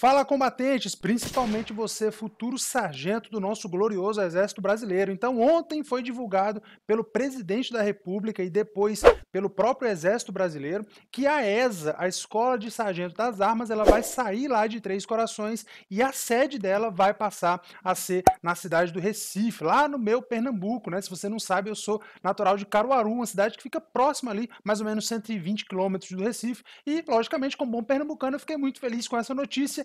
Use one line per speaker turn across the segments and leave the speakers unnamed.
Fala combatentes, principalmente você, futuro sargento do nosso glorioso Exército Brasileiro. Então, ontem foi divulgado pelo presidente da República e depois pelo próprio Exército Brasileiro que a ESA, a Escola de Sargento das Armas, ela vai sair lá de Três Corações e a sede dela vai passar a ser na cidade do Recife, lá no meu Pernambuco, né? Se você não sabe, eu sou natural de Caruaru, uma cidade que fica próxima ali, mais ou menos 120 quilômetros do Recife, e logicamente, como bom pernambucano, eu fiquei muito feliz com essa notícia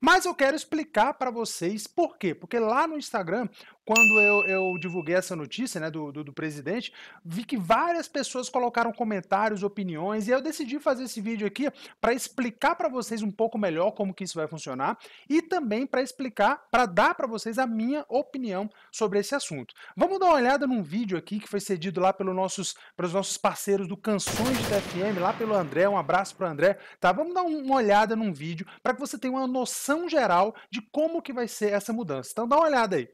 Mas eu quero explicar para vocês por quê. Porque lá no Instagram, quando eu, eu divulguei essa notícia né, do, do, do, presidente, vi que várias pessoas colocaram comentários, opiniões, e eu decidi fazer esse vídeo aqui para explicar para vocês um pouco melhor como que isso vai funcionar e também para explicar, para dar para vocês a minha opinião sobre esse assunto. Vamos dar uma olhada num vídeo aqui que foi cedido lá pelos nossos, pelos nossos parceiros do Canções de TFM, lá pelo André, um abraço para o André, tá? Vamos dar uma olhada num vídeo para que você tenha uma noção geral de como que vai ser essa mudança. Então dá uma olhada aí.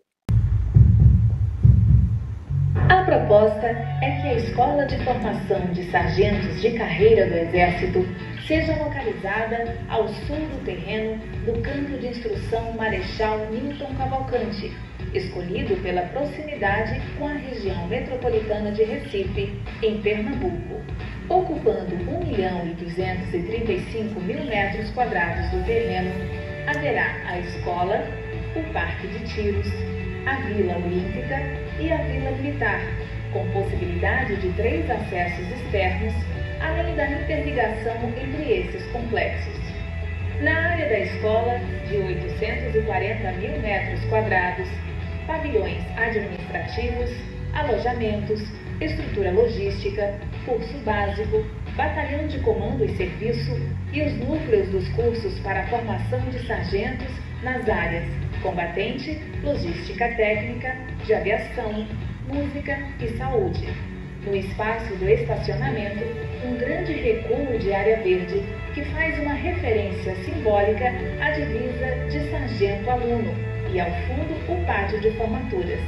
A proposta é que a Escola de Formação de Sargentos de Carreira do Exército seja localizada ao sul do terreno do Campo de Instrução Marechal Newton Cavalcante, escolhido pela proximidade com a região metropolitana de Recife, em Pernambuco. Ocupando 1 milhão e 235 mil metros quadrados do terreno, haverá a escola, o parque de tiros, a Vila Olímpica e a Vila Militar, com possibilidade de três acessos externos, além da interligação entre esses complexos. Na área da escola, de 840 mil metros quadrados, pavilhões administrativos, alojamentos, estrutura logística, curso básico, Batalhão de Comando e Serviço e os núcleos dos cursos para a formação de sargentos nas áreas combatente, logística técnica, de aviação, música e saúde. No espaço do estacionamento, um grande recuo de área verde que faz uma referência simbólica à divisa de sargento aluno e ao fundo o pátio de formaturas.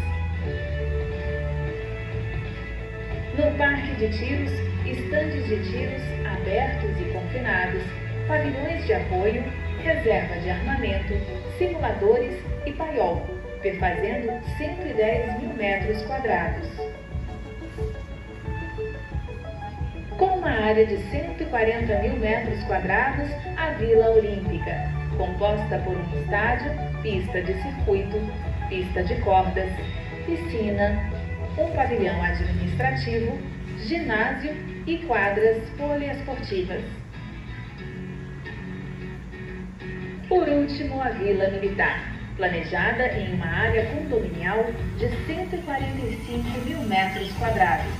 No parque de tiros, estantes de tiros abertos e confinados, pavilhões de apoio, reserva de armamento, simuladores e paiol, perfazendo 110 mil metros quadrados. Com uma área de 140 mil metros quadrados, a Vila Olímpica, composta por um estádio, pista de circuito, pista de cordas, piscina, um pavilhão administrativo, ginásio e quadras poliesportivas. Por último, a Vila Militar, planejada em uma área condominial de 145 mil metros quadrados.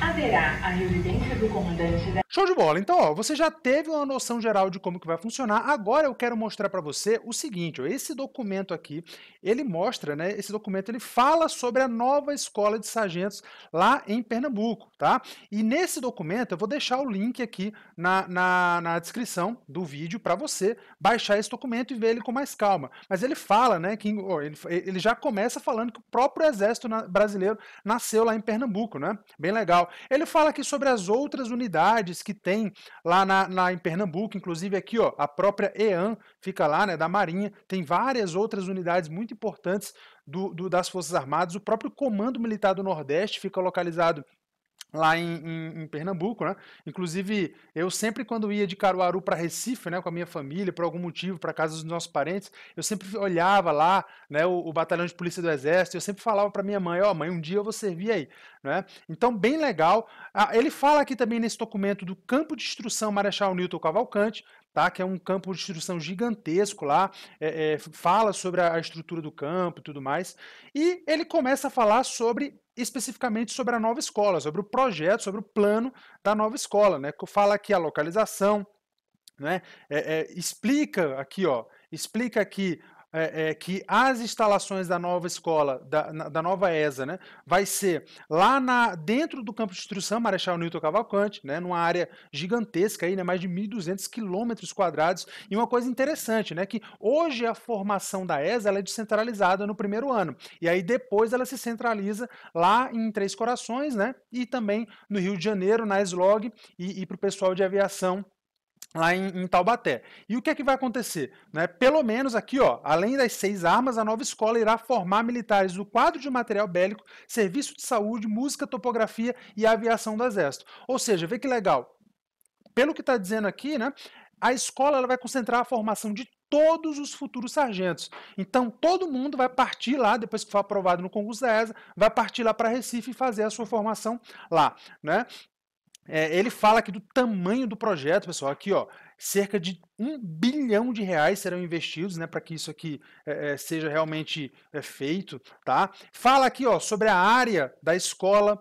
Haverá a residência do comandante
da Show de bola. Então, ó, você já teve uma noção geral de como que vai funcionar. Agora eu quero mostrar para você o seguinte, ó, esse documento aqui, ele mostra, né, esse documento ele fala sobre a nova escola de sargentos lá em Pernambuco, tá? E nesse documento eu vou deixar o link aqui na, na, na descrição do vídeo para você baixar esse documento e ver ele com mais calma. Mas ele fala, né, que ó, ele, ele já começa falando que o próprio exército brasileiro nasceu lá em Pernambuco, né? Bem legal. Ele fala aqui sobre as outras unidades que tem lá na, na, em Pernambuco, inclusive aqui, ó, a própria EAN fica lá, né, da Marinha, tem várias outras unidades muito importantes do, do, das Forças Armadas, o próprio Comando Militar do Nordeste fica localizado lá em, em, em, Pernambuco, né? Inclusive, eu sempre quando ia de Caruaru para Recife, né, com a minha família, por algum motivo, para casa dos nossos parentes, eu sempre olhava lá, né, o, o batalhão de polícia do exército, eu sempre falava para minha mãe, ó, oh, mãe, um dia eu vou servir aí, né? Então, bem legal. Ah, ele fala aqui também nesse documento do campo de instrução Marechal Newton Cavalcante, tá? Que é um campo de instrução gigantesco lá, é, é, fala sobre a estrutura do campo e tudo mais, e ele começa a falar sobre especificamente sobre a nova escola, sobre o projeto, sobre o plano da nova escola, né? Fala aqui a localização, né? É, é, explica aqui, ó, explica aqui é, é, que as instalações da nova escola, da, na, da, nova ESA, né, vai ser lá na, dentro do campo de instrução Marechal Newton Cavalcante, né, numa área gigantesca, aí, né, mais de 1.200 quilômetros quadrados. E uma coisa interessante, né, que hoje a formação da ESA ela é descentralizada no primeiro ano. E aí depois ela se centraliza lá em Três Corações né, e também no Rio de Janeiro, na SLOG, e, e para o pessoal de aviação lá em, em, Taubaté. E o que é que vai acontecer? Né? Pelo menos aqui, ó, além das seis armas, a nova escola irá formar militares do quadro de material bélico, serviço de saúde, música, topografia e aviação do exército. Ou seja, vê que legal. Pelo que está dizendo aqui, né, a escola ela vai concentrar a formação de todos os futuros sargentos. Então, todo mundo vai partir lá, depois que for aprovado no concurso da ESA, vai partir lá para Recife e fazer a sua formação lá. Né? É, ele fala aqui do tamanho do projeto, pessoal. Aqui, ó, cerca de um bilhão de reais serão investidos, né, para que isso aqui é, é, seja realmente é, feito, tá? Fala aqui, ó, sobre a área da escola.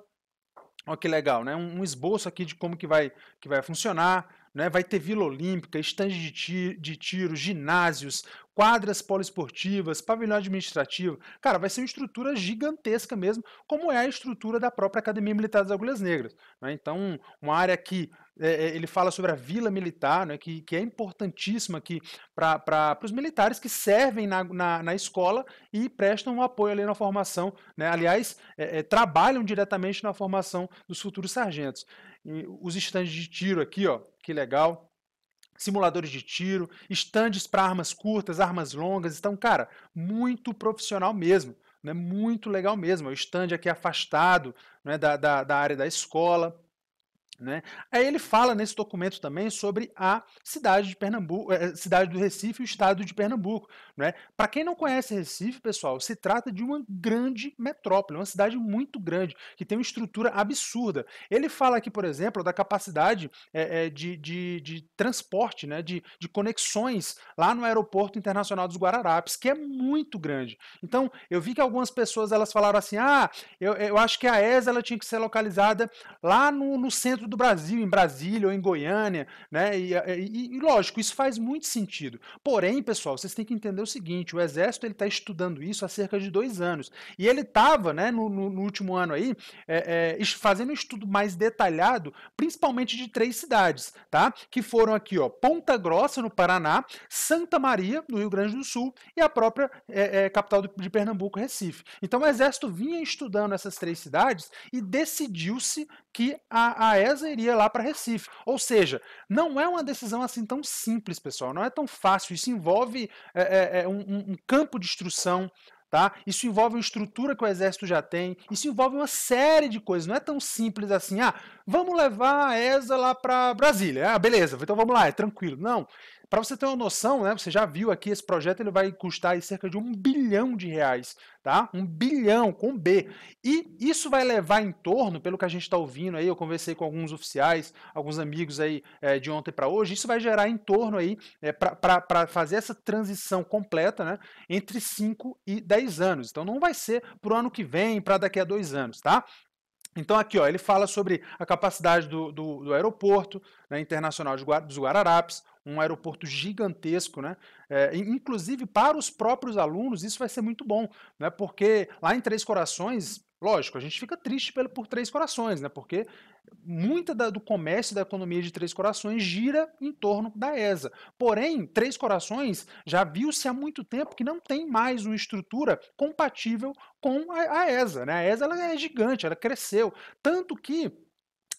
Olha que legal, né? Um, um esboço aqui de como que vai, que vai funcionar. Né, vai ter Vila Olímpica, estande de, tiro, de tiro, ginásios, quadras poliesportivas, pavilhão administrativo. Cara, vai ser uma estrutura gigantesca mesmo, como é a estrutura da própria Academia Militar das Agulhas Negras. Né? Então, uma área que é, é ele fala sobre a vila militar, né, que, que é importantíssima aqui para os militares que servem na, na, na, escola e prestam um apoio ali na formação, né? aliás, é, é, trabalham diretamente na formação dos futuros sargentos. E os estandes de tiro aqui, ó, que legal, simuladores de tiro, estandes para armas curtas, armas longas. Então, cara, muito profissional mesmo. Né? Muito legal mesmo. É o stand aqui afastado né? da, da, da área da escola. Né? Aí ele fala nesse documento também sobre a cidade de Pernambuco, eh, cidade do Recife e o estado de Pernambuco. Né? Para quem não conhece Recife, pessoal, se trata de uma grande metrópole, uma cidade muito grande, que tem uma estrutura absurda. Ele fala aqui, por exemplo, da capacidade é, de, de, de, transporte, né? de, de conexões lá no aeroporto internacional dos Guararapes, que é muito grande. Então, eu vi que algumas pessoas elas falaram assim: ah, eu, eu acho que a ESA ela tinha que ser localizada lá no, no centro dentro do Brasil, em Brasília ou em Goiânia, né? E, e, e lógico, isso faz muito sentido. Porém, pessoal, vocês têm que entender o seguinte: o Exército ele está estudando isso há cerca de dois anos e ele estava, né, no, no, no, último ano aí, é, é, fazendo um estudo mais detalhado, principalmente de três cidades, tá? Que foram aqui, ó, Ponta Grossa no Paraná, Santa Maria no Rio Grande do Sul e a própria é, é capital de Pernambuco, Recife. Então, o Exército vinha estudando essas três cidades e decidiu-se que a, a Fortaleza iria lá para Recife. Ou seja, não é uma decisão assim tão simples, pessoal. Não é tão fácil. Isso envolve é, é, é um, um campo de instrução tá? Isso envolve uma estrutura que o exército já tem, isso envolve uma série de coisas, não é tão simples assim, ah, vamos levar a ESA lá para Brasília, ah, beleza, então vamos lá, é tranquilo. Não, para você ter uma noção, né, você já viu aqui esse projeto, ele vai custar cerca de um bilhão de reais, tá? Um bilhão com B. E isso vai levar em torno, pelo que a gente está ouvindo aí, eu conversei com alguns oficiais, alguns amigos aí é, de ontem para hoje, isso vai gerar em torno aí, é, eh, para fazer essa transição completa, né, entre 5 e 10 anos. Então não vai ser para o ano que vem, para daqui a dois anos, tá? Então, aqui ó, ele fala sobre a capacidade do, do, do aeroporto né, internacional de Guar dos Guararapes, um aeroporto gigantesco, né? É, inclusive para os próprios alunos, isso vai ser muito bom, né? Porque lá em Três Corações, Lógico, a gente fica triste pelo, por Três Corações, né? Porque muita da, do comércio da economia de Três Corações gira em torno da ESA. Porém, Três Corações já viu-se há muito tempo que não tem mais uma estrutura compatível com a, a ESA. Né? A ESA ela é gigante, ela cresceu. Tanto que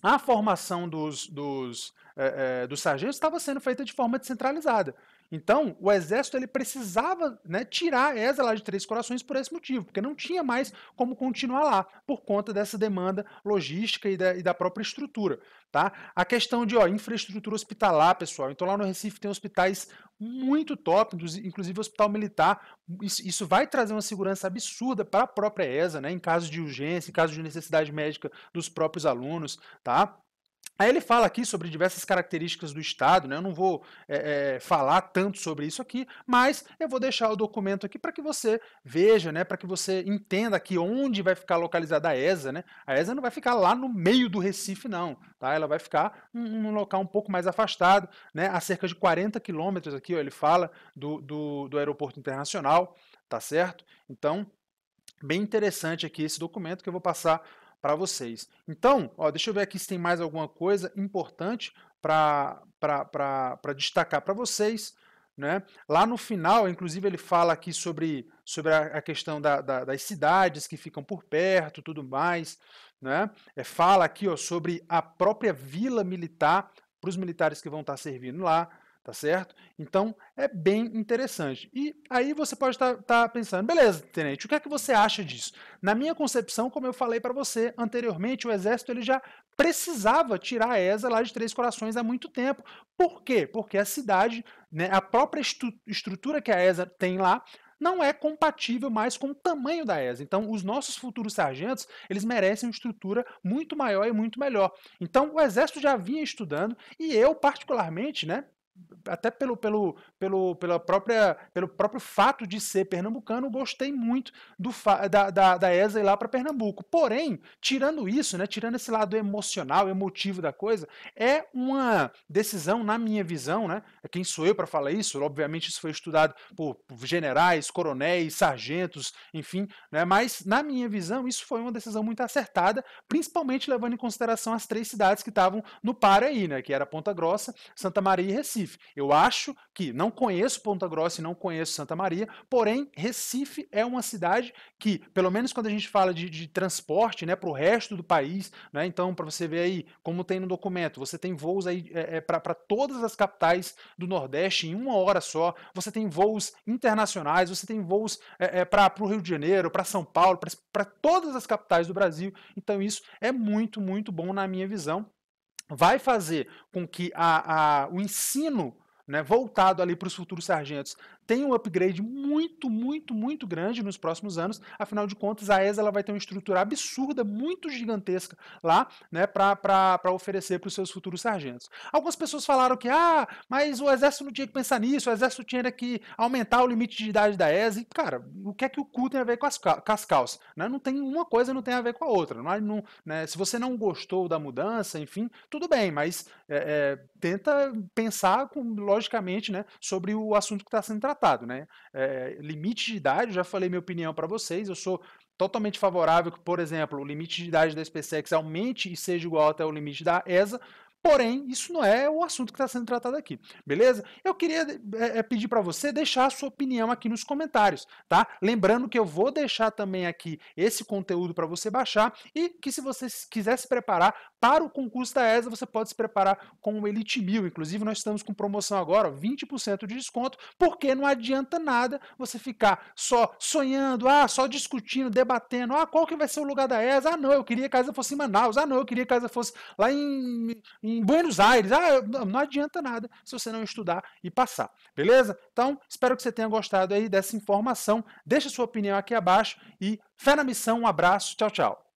a formação dos, dos, é, é, dos sargentos estava sendo feita de forma descentralizada. Então, o exército ele precisava né, tirar Ezra lá de Três Corações por esse motivo, porque não tinha mais como continuar lá, por conta dessa demanda logística e da, e da própria estrutura. Tá? A questão de ó, infraestrutura hospitalar, pessoal. Então, lá no Recife tem hospitais muito top, inclusive hospital militar. Isso, vai trazer uma segurança absurda para a própria ESA, né? Em caso de urgência, em caso de necessidade médica dos próprios alunos, tá? Aí ele fala aqui sobre diversas características do Estado, né? eu não vou é, é, falar tanto sobre isso aqui, mas eu vou deixar o documento aqui para que você veja, né? para que você entenda aqui onde vai ficar localizada a ESA. Né? A ESA não vai ficar lá no meio do Recife, não. Tá? Ela vai ficar num, um local um pouco mais afastado, né? a cerca de 40 quilômetros aqui, ó, ele fala, do, do, do aeroporto internacional, tá certo? Então, bem interessante aqui esse documento que eu vou passar para vocês. Então, ó, deixa eu ver aqui se tem mais alguma coisa importante para destacar para vocês. Né? Lá no final, inclusive, ele fala aqui sobre, sobre a, questão da, da, das cidades que ficam por perto, tudo mais. Né? É, fala aqui ó, sobre a própria vila militar para os militares que vão estar tá servindo lá tá certo? Então é bem interessante. E aí você pode estar tá, tá pensando, beleza, tenente, o que é que você acha disso? Na minha concepção, como eu falei para você anteriormente, o exército ele já precisava tirar a ESA lá de Três Corações há muito tempo. Por quê? Porque a cidade, né, a própria estrutura que a ESA tem lá não é compatível mais com o tamanho da ESA. Então, os nossos futuros sargentos, eles merecem uma estrutura muito maior e muito melhor. Então, o Exército já vinha estudando e eu, particularmente, né, até pelo, pelo, pelo, pela própria, pelo próprio fato de ser pernambucano, gostei muito do da, da, da ESA ir lá para Pernambuco. Porém, tirando isso, né, tirando esse lado emocional, emotivo da coisa, é uma decisão, na minha visão, né, quem sou eu para falar isso? Obviamente, isso foi estudado por generais, coronéis, sargentos, enfim, né, mas, na minha visão, isso foi uma decisão muito acertada, principalmente levando em consideração as três cidades que estavam no par aí, né, que era Ponta Grossa, Santa Maria e Recife. Recife. Eu acho que não conheço Ponta Grossa e não conheço Santa Maria, porém, Recife é uma cidade que, pelo menos quando a gente fala de, de transporte né, para o resto do país, né, então, para você ver aí como tem no documento, você tem voos aí é, é, para todas as capitais do Nordeste em uma hora só, você tem voos internacionais, você tem voos é, é, para o Rio de Janeiro, para São Paulo, para todas as capitais do Brasil. Então, isso é muito, muito bom na minha visão vai fazer com que a, a, o ensino né, voltado ali para os futuros sargentos tem um upgrade muito, muito, muito grande nos próximos anos. Afinal de contas, a ESA ela vai ter uma estrutura absurda, muito gigantesca lá, né, para oferecer para os seus futuros sargentos. Algumas pessoas falaram que, ah, mas o Exército não tinha que pensar nisso, o Exército tinha que aumentar o limite de idade da ESA. E, cara, o que é que o cu tem a ver com as, com as calças? Né? Não tem uma coisa não tem a ver com a outra. Não, não, né, se você não gostou da mudança, enfim, tudo bem, mas é, é, tenta pensar com, logicamente né, sobre o assunto que está sendo tratado tratado, né? É, é limite de idade, já falei minha opinião para vocês, eu sou totalmente favorável que, por exemplo, o limite de idade da SpaceX aumente e seja igual até o limite da ESA, Porém, isso não é o assunto que está sendo tratado aqui, beleza? Eu queria é, é pedir para você deixar a sua opinião aqui nos comentários, tá? Lembrando que eu vou deixar também aqui esse conteúdo para você baixar e que se você quiser se preparar para o concurso da ESA, você pode se preparar com o Elite Mil. Inclusive, nós estamos com promoção agora, 20% de desconto, porque não adianta nada você ficar só sonhando, ah, só discutindo, debatendo, ah, qual que vai ser o lugar da ESA? Ah, não, eu queria que a ESA fosse em Manaus, ah, não, eu queria que a ESA fosse lá em, em Buenos Aires. Ah, não adianta nada se você não estudar e passar, beleza? Então, espero que você tenha gostado aí dessa informação. Deixa sua opinião aqui abaixo e fé na missão, um abraço, tchau, tchau.